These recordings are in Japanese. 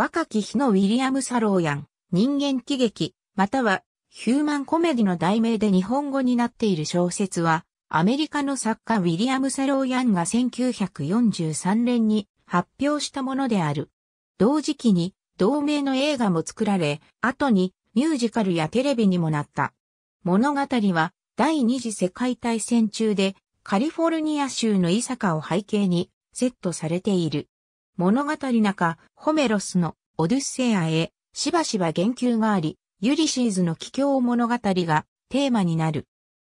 若き日のウィリアム・サローヤン、人間喜劇、またはヒューマンコメディの題名で日本語になっている小説は、アメリカの作家ウィリアム・サローヤンが1943年に発表したものである。同時期に同名の映画も作られ、後にミュージカルやテレビにもなった。物語は第二次世界大戦中でカリフォルニア州のイサカを背景にセットされている。物語中、ホメロスのオデュッセアへしばしば言及があり、ユリシーズの帰郷物語がテーマになる。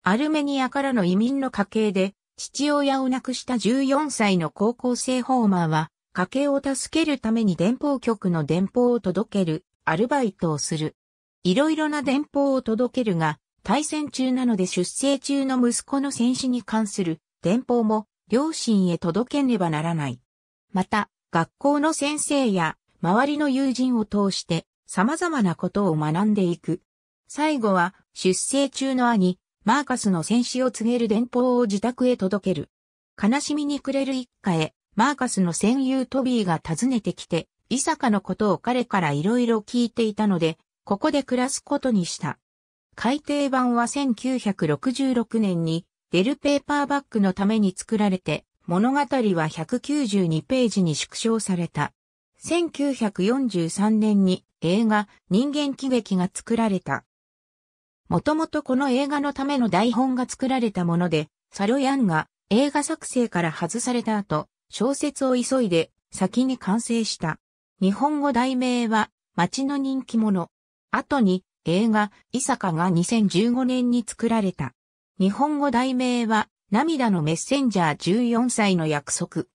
アルメニアからの移民の家系で、父親を亡くした14歳の高校生ホーマーは、家計を助けるために電報局の電報を届ける、アルバイトをする。いろいろな電報を届けるが、対戦中なので出生中の息子の戦死に関する電報も両親へ届けねばならない。また、学校の先生や周りの友人を通して様々なことを学んでいく。最後は出生中の兄、マーカスの戦死を告げる電報を自宅へ届ける。悲しみに暮れる一家へ、マーカスの戦友トビーが訪ねてきて、イサカのことを彼から色々聞いていたので、ここで暮らすことにした。改訂版は1966年にデルペーパーバッグのために作られて、物語は192ページに縮小された。1943年に映画人間喜劇が作られた。もともとこの映画のための台本が作られたもので、サロヤンが映画作成から外された後、小説を急いで先に完成した。日本語題名は街の人気者。後に映画イサカが2015年に作られた。日本語題名は涙のメッセンジャー14歳の約束。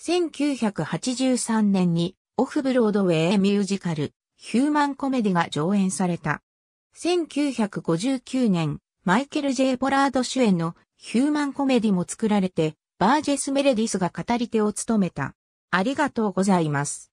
1983年にオフブロードウェイミュージカル、ヒューマンコメディが上演された。1959年、マイケル・ジェイポラード主演のヒューマンコメディも作られて、バージェス・メレディスが語り手を務めた。ありがとうございます。